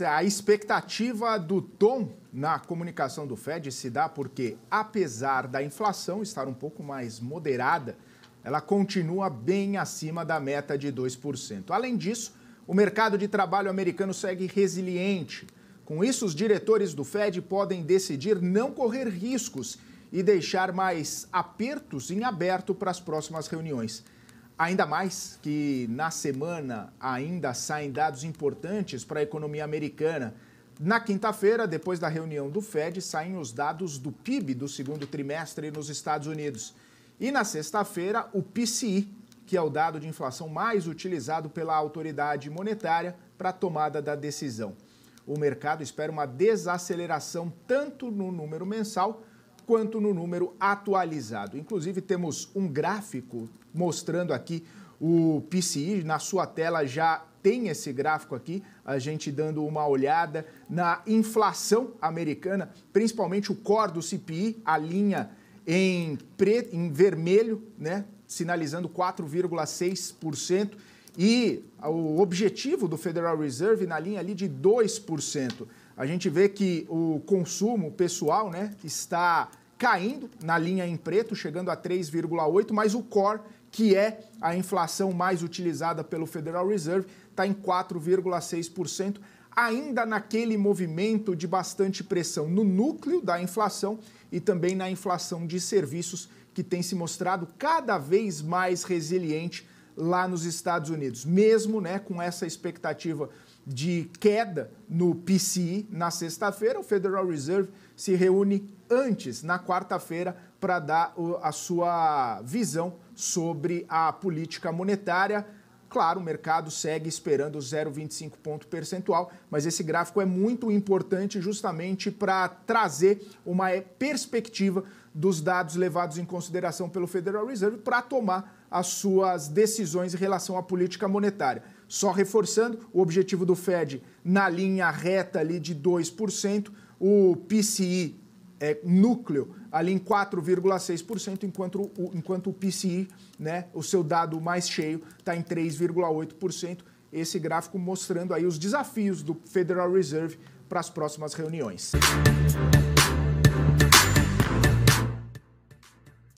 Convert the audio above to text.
É, a expectativa do tom na comunicação do Fed se dá porque, apesar da inflação estar um pouco mais moderada, ela continua bem acima da meta de 2%. Além disso, o mercado de trabalho americano segue resiliente. Com isso, os diretores do Fed podem decidir não correr riscos e deixar mais apertos em aberto para as próximas reuniões. Ainda mais que na semana ainda saem dados importantes para a economia americana. Na quinta-feira, depois da reunião do Fed, saem os dados do PIB do segundo trimestre nos Estados Unidos. E na sexta-feira, o PCI, que é o dado de inflação mais utilizado pela autoridade monetária para a tomada da decisão. O mercado espera uma desaceleração tanto no número mensal quanto no número atualizado. Inclusive, temos um gráfico mostrando aqui o PCI. Na sua tela já tem esse gráfico aqui, a gente dando uma olhada na inflação americana, principalmente o core do CPI, a linha em, em vermelho, né? sinalizando 4,6%. E o objetivo do Federal Reserve na linha ali de 2% a gente vê que o consumo pessoal né, está caindo na linha em preto, chegando a 3,8, mas o core, que é a inflação mais utilizada pelo Federal Reserve, está em 4,6%, ainda naquele movimento de bastante pressão no núcleo da inflação e também na inflação de serviços, que tem se mostrado cada vez mais resiliente lá nos Estados Unidos, mesmo né, com essa expectativa de queda no PCI na sexta-feira, o Federal Reserve se reúne antes, na quarta-feira, para dar a sua visão sobre a política monetária. Claro, o mercado segue esperando 0,25 ponto percentual, mas esse gráfico é muito importante justamente para trazer uma eh, perspectiva dos dados levados em consideração pelo Federal Reserve para tomar as suas decisões em relação à política monetária. Só reforçando, o objetivo do Fed na linha reta ali de 2%, o PCI é, núcleo ali em 4,6%, enquanto o, enquanto o PCI, né, o seu dado mais cheio, está em 3,8%. Esse gráfico mostrando aí os desafios do Federal Reserve para as próximas reuniões.